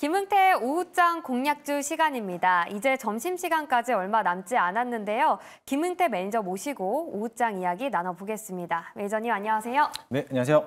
김은태의 오후장 공략주 시간입니다. 이제 점심시간까지 얼마 남지 않았는데요. 김은태 매니저 모시고 오후장 이야기 나눠보겠습니다. 매니저님 안녕하세요. 네, 안녕하세요.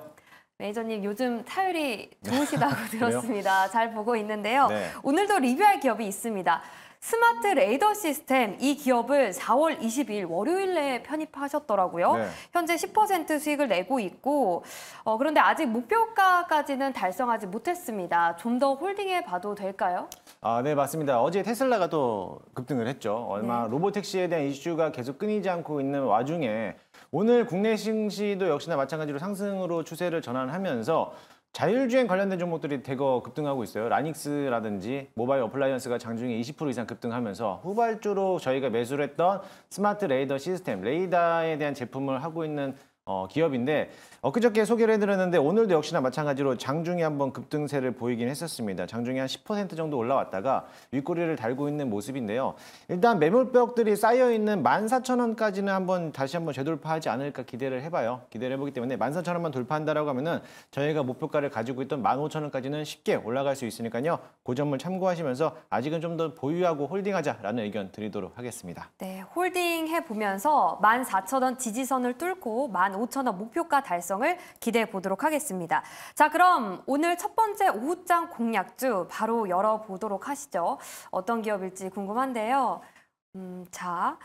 매니저님 요즘 타율이 좋으시다고 네. 들었습니다. 잘 보고 있는데요. 네. 오늘도 리뷰할 기업이 있습니다. 스마트 레이더 시스템 이 기업을 4월 22일 월요일 내에 편입하셨더라고요. 네. 현재 10% 수익을 내고 있고 어, 그런데 아직 목표가까지는 달성하지 못했습니다. 좀 더 홀딩해 봐도 될까요? 아, 네, 맞습니다. 어제 테슬라가 또 급등을 했죠. 얼마 네. 로봇택시에 대한 이슈가 계속 끊이지 않고 있는 와중에 오늘 국내 증시도 역시나 마찬가지로 상승으로 추세를 전환하면서 자율주행 관련된 종목들이 대거 급등하고 있어요. 라닉스라든지 모바일 어플라이언스가 장중에 20% 이상 급등하면서 후발주로 저희가 매수를 했던 스마트 레이더 시스템, 레이더에 대한 제품을 하고 있는 어, 기업인데 엊그저께 소개를 해드렸는데 오늘도 역시나 마찬가지로 장중에 한번 급등세를 보이긴 했었습니다. 장중에 한 10% 정도 올라왔다가 윗꼬리를 달고 있는 모습인데요. 일단 매물벽들이 쌓여있는 14,000원까지는 한번 다시 한번 재돌파하지 않을까 기대를 해봐요. 기대를 해보기 때문에 14,000원만 돌파한다라고 하면은 저희가 목표가를 가지고 있던 15,000원까지는 쉽게 올라갈 수 있으니까요. 고 그 점을 참고하시면서 아직은 좀 더 보유하고 홀딩하자라는 의견 드리도록 하겠습니다. 네, 홀딩 해보면서 14,000원 지지선을 뚫고 1 2만 5천 원 목표가 달성을 기대해 보도록 하겠습니다. 자, 그럼 오늘 첫 번째 오후장 공략주 바로 열어보도록 하시죠. 어떤 기업일지 궁금한데요. 음, 자.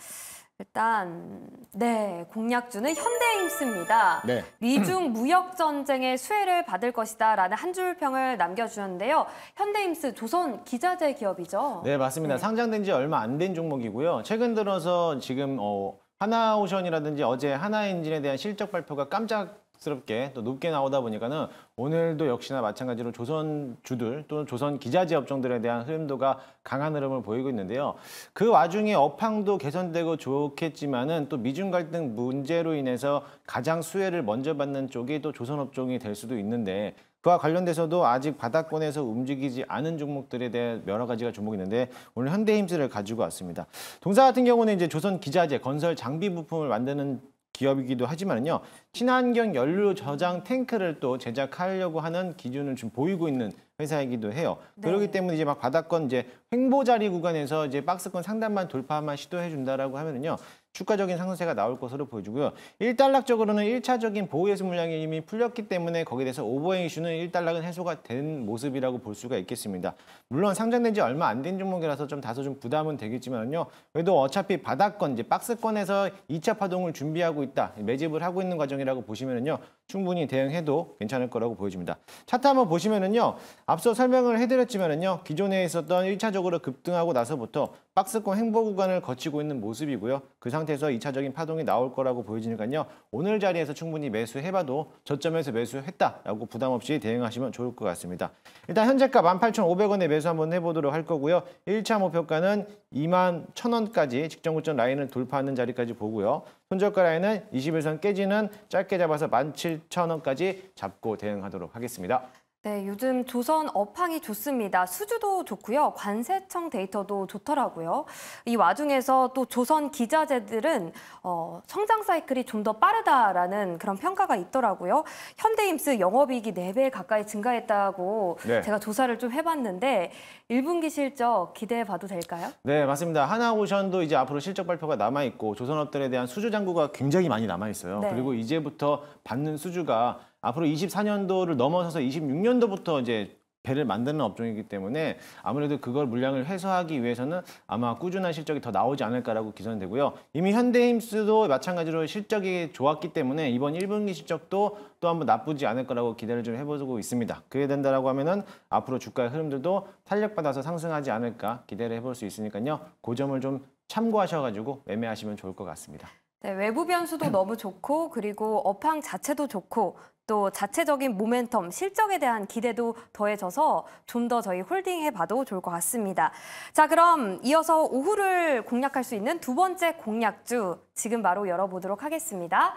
일단 네 공략주는 현대힘스입니다. 네. 미중 무역 전쟁의 수혜를 받을 것이다라는 한 줄평을 남겨주는데요. 현대힘스 조선 기자재 기업이죠. 네 맞습니다. 네. 상장된 지 얼마 안 된 종목이고요. 최근 들어서 지금 어, 하나오션이라든지 어제 하나엔진에 대한 실적 발표가 깜짝 스럽게 또 높게 나오다 보니까는 오늘도 역시나 마찬가지로 조선 주들 또는 조선 기자재 업종들에 대한 흐름도가 강한 흐름을 보이고 있는데요. 그 와중에 업황도 개선되고 좋겠지만은 또 미중 갈등 문제로 인해서 가장 수혜를 먼저 받는 쪽이 또 조선 업종이 될 수도 있는데 그와 관련돼서도 아직 바닥권에서 움직이지 않은 종목들에 대한 여러 가지가 주목이 있는데 오늘 현대힘스를 가지고 왔습니다. 동사 같은 경우는 이제 조선 기자재 건설 장비 부품을 만드는 기업이기도 하지만요 친환경 연료 저장 탱크를 또 제작하려고 하는 기준을 지 보이고 있는 회사이기도 해요. 네. 그렇기 때문에 이제 막바닷건 이제 횡보 자리 구간에서 이제 박스권 상단만 돌파만 시도해 준다라고 하면은요. 주가적인 상승세가 나올 것으로 보여지고요. 일단락적으로는 일차적인 보호 예수 물량이 이미 풀렸기 때문에 거기에 대해서 오버행 이슈는 일단락은 해소가 된 모습이라고 볼 수가 있겠습니다. 물론 상장된 지 얼마 안 된 종목이라서 좀 다소 좀 부담은 되겠지만요. 그래도 어차피 바닥권, 이제 박스권에서 이차 파동을 준비하고 있다. 매집을 하고 있는 과정이라고 보시면은요. 충분히 대응해도 괜찮을 거라고 보여집니다. 차트 한번 보시면은요. 앞서 설명을 해드렸지만요 기존에 있었던 1차적으로 급등하고 나서부터 박스권 행보 구간을 거치고 있는 모습이고요. 그 상태에서 2차적인 파동이 나올 거라고 보여지니까요. 오늘 자리에서 충분히 매수해봐도 저점에서 매수했다라고 부담 없이 대응하시면 좋을 것 같습니다. 일단 현재가 18,500원에 매수 한번 해보도록 할 거고요. 1차 목표가는 2 1,000원까지 직전 고점 라인을 돌파하는 자리까지 보고요. 손절가 라인은 21선 깨지는 짧게 잡아서 17,000원까지 잡고 대응하도록 하겠습니다. 네, 요즘 조선 업황이 좋습니다. 수주도 좋고요. 관세청 데이터도 좋더라고요. 이 와중에서 또 조선 기자재들은 어, 성장 사이클이 좀 더 빠르다라는 그런 평가가 있더라고요. 현대임스 영업이익이 네 배 가까이 증가했다고 네. 제가 조사를 좀 해봤는데 1분기 실적 기대해봐도 될까요? 네, 맞습니다. 하나오션도 이제 앞으로 실적 발표가 남아있고 조선업들에 대한 수주 잔고가 굉장히 많이 남아있어요. 네. 그리고 이제부터 받는 수주가 앞으로 24년도를 넘어서서 26년도부터 이제 배를 만드는 업종이기 때문에 아무래도 그걸 물량을 회수하기 위해서는 아마 꾸준한 실적이 더 나오지 않을까라고 기선되고요. 이미 현대힘스도 마찬가지로 실적이 좋았기 때문에 이번 1분기 실적도 또 한번 나쁘지 않을 거라고 기대를 좀 해보고 있습니다. 그게 된다라고 하면은 앞으로 주가의 흐름들도 탄력받아서 상승하지 않을까 기대를 해볼 수 있으니까요. 그 점을 좀 참고하셔가지고 매매하시면 좋을 것 같습니다. 네, 외부 변수도 너무 좋고 그리고 업황 자체도 좋고 또 자체적인 모멘텀, 실적에 대한 기대도 더해져서 좀 더 저희 홀딩해봐도 좋을 것 같습니다. 자, 그럼 이어서 오후를 공략할 수 있는 두 번째 공략주 지금 바로 열어보도록 하겠습니다.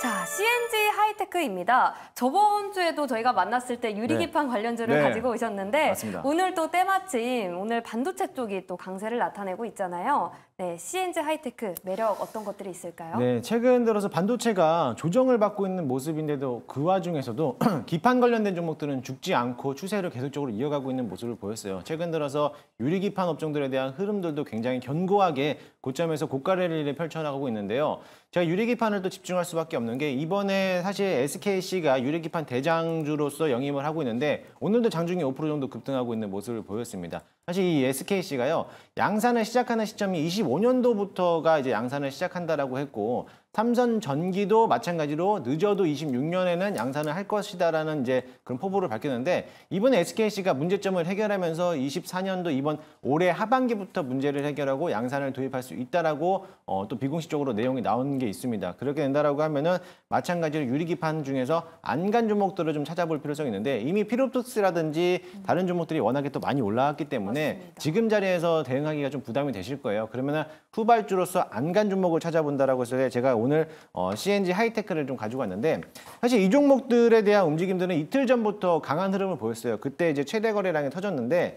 자, CNG 하이테크입니다. 저번 주에도 저희가 만났을 때 유리기판 네. 관련주를 네. 가지고 오셨는데 맞습니다. 오늘 또 때마침 오늘 반도체 쪽이 또 강세를 나타내고 있잖아요. 네, CNG 하이테크 매력 어떤 것들이 있을까요? 네, 최근 들어서 반도체가 조정을 받고 있는 모습인데도 그 와중에서도 기판 관련된 종목들은 죽지 않고 추세를 계속적으로 이어가고 있는 모습을 보였어요. 최근 들어서 유리 기판 업종들에 대한 흐름들도 굉장히 견고하게 고점에서 고가랠리를 펼쳐나가고 있는데요. 제가 유리 기판을 또 집중할 수밖에 없는 게 이번에 사실 SKC가 유리 기판 대장주로서 영입을 하고 있는데 오늘도 장중에5% 정도 급등하고 있는 모습을 보였습니다. 사실 이 SKC가요 양산을 시작하는 시점이 25년도부터가 이제 양산을 시작한다라고 했고 삼선 전기도 마찬가지로 늦어도 26년에는 양산을 할 것이다라는 이제 그런 포부를 밝혔는데 이번 SKC가 문제점을 해결하면서 24년도 이번 올해 하반기부터 문제를 해결하고 양산을 도입할 수 있다라고 어, 또 비공식적으로 내용이 나온 게 있습니다. 그렇게 된다라고 하면은 마찬가지로 유리기판 중에서 안간 종목들을 좀 찾아볼 필요성이 있는데 이미 피로프스라든지 다른 종목들이 워낙에 또 많이 올라왔기 때문에 맞습니다. 지금 자리에서 대응하기가 좀 부담이 되실 거예요. 그러면은 후발주로서 안간 종목을 찾아본다라고 해서 제가 오늘 오늘 어, CNG 하이테크를 좀 가지고 왔는데 사실 이 종목들에 대한 움직임들은 이틀 전부터 강한 흐름을 보였어요. 그때 이제 최대 거래량이 터졌는데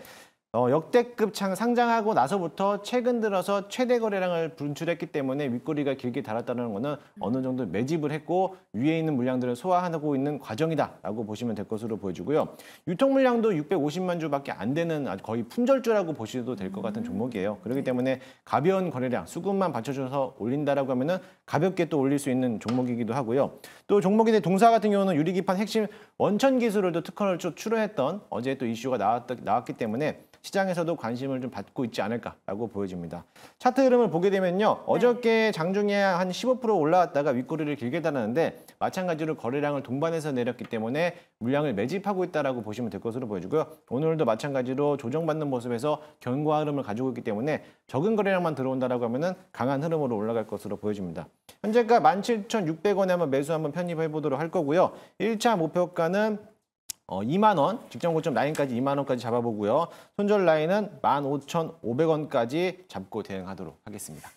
어, 역대급 창 상장하고 나서부터 최근 들어서 최대 거래량을 분출했기 때문에 윗꼬리가 길게 달았다는 것은 어느 정도 매집을 했고 위에 있는 물량들을 소화하고 있는 과정이다라고 보시면 될 것으로 보여지고요. 유통 물량도 650만 주밖에 안 되는 거의 품절주라고 보셔도 될 것 같은 종목이에요. 그렇기 때문에 가벼운 거래량, 수급만 받쳐줘서 올린다라고 하면은 가볍게 또 올릴 수 있는 종목이기도 하고요. 또 종목인데 동사 같은 경우는 유리기판 핵심 원천 기술을 또 특허를 추원했던 어제 또 이슈가 나왔, 나왔기 때문에 시장에서도 관심을 좀 받고 있지 않을까라고 보여집니다. 차트 흐름을 보게 되면요. 네. 어저께 장중에 한 15% 올라왔다가 윗꼬리를 길게 달았는데 마찬가지로 거래량을 동반해서 내렸기 때문에 물량을 매집하고 있다라고 보시면 될 것으로 보여지고요. 오늘도 마찬가지로 조정받는 모습에서 견고한 흐름을 가지고 있기 때문에 적은 거래량만 들어온다라고 하면은 강한 흐름으로 올라갈 것으로 보여집니다. 현재가 17,600원에 한번 매수 한번 편입해 보도록 할 거고요. 1차 목표가는 2만 어, 원, 직전 고점 라인까지 2만 원까지 잡아보고요. 손절 라인은 15,500원까지 잡고 대응하도록 하겠습니다.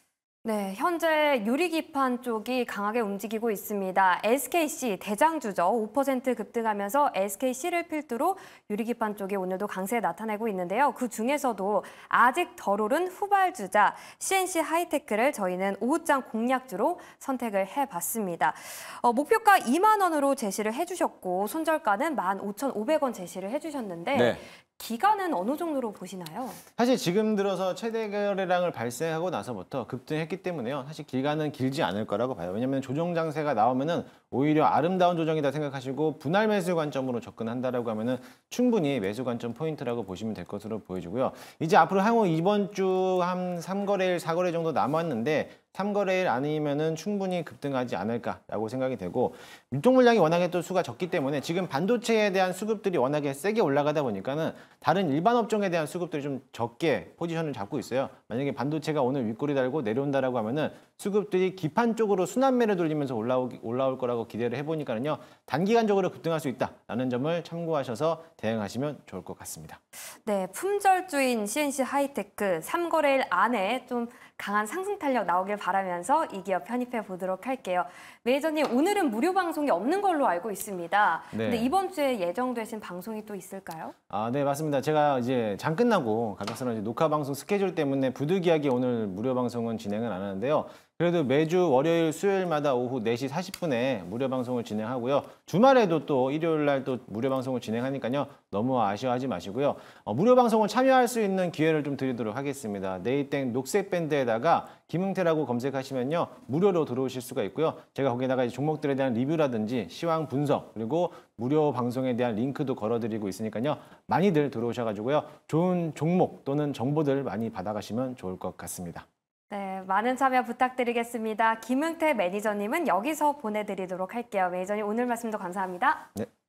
네, 현재 유리기판 쪽이 강하게 움직이고 있습니다. SKC 대장주죠. 5% 급등하면서 SKC를 필두로 유리기판 쪽이 오늘도 강세 나타내고 있는데요. 그 중에서도 아직 덜 오른 후발주자 CNC 하이테크를 저희는 오후장 공략주로 선택을 해봤습니다. 어, 목표가 2만 원으로 제시를 해주셨고 손절가는 15,500원 제시를 해주셨는데 네. 기간은 어느 정도로 보시나요? 사실 지금 들어서 최대 거래량을 발생하고 나서부터 급등했기 때문에요. 사실 기간은 길지 않을 거라고 봐요. 왜냐하면 조정 장세가 나오면은 오히려 아름다운 조정이다 생각하시고 분할 매수 관점으로 접근한다라고 하면은 충분히 매수 관점 포인트라고 보시면 될 것으로 보여지고요. 이제 앞으로 향후 이번 주한삼거래일4거래 정도 남았는데 3거래일 아니면은 충분히 급등하지 않을까라고 생각이 되고 유통 물량이 워낙에 또 수가 적기 때문에 지금 반도체에 대한 수급들이 워낙에 세게 올라가다 보니까는 다른 일반 업종에 대한 수급들이 좀 적게 포지션을 잡고 있어요. 만약에 반도체가 오늘 윗꼬리 달고 내려온다라고 하면은 수급들이 기판 쪽으로 순환매를 돌리면서 올라오, 올라올 거라고 기대를 해보니까는요 단기간적으로 급등할 수 있다라는 점을 참고하셔서 대응하시면 좋을 것 같습니다. 네, 품절주인 CNC 하이테크 3거래일 안에 좀 강한 상승 탄력 나오길 바라면서 이 기업 편입해 보도록 할게요. 매니저님 오늘은 무료 방송이 없는 걸로 알고 있습니다. 네. 근데 이번 주에 예정되신 방송이 또 있을까요? 아, 네 맞습니다. 제가 이제 장 끝나고 가깝스러운 녹화 방송 스케줄 때문에 부득이하게 오늘 무료 방송은 진행을 안 하는데요. 그래도 매주 월요일, 수요일마다 오후 4시 40분에 무료 방송을 진행하고요. 주말에도 또 일요일 날또 무료 방송을 진행하니까요. 너무 아쉬워하지 마시고요. 어, 무료 방송을 참여할 수 있는 기회를 좀 드리도록 하겠습니다. 네이땡 녹색 밴드에다가 김흥태라고 검색하시면요. 무료로 들어오실 수가 있고요. 제가 거기다가 에 종목들에 대한 리뷰라든지 시황 분석 그리고 무료 방송에 대한 링크도 걸어드리고 있으니까요. 많이들 들어오셔가지고요. 좋은 종목 또는 정보들 많이 받아가시면 좋을 것 같습니다. 네, 많은 참여 부탁드리겠습니다. 김은태 매니저님은 여기서 보내드리도록 할게요. 매니저님 오늘 말씀도 감사합니다. 네,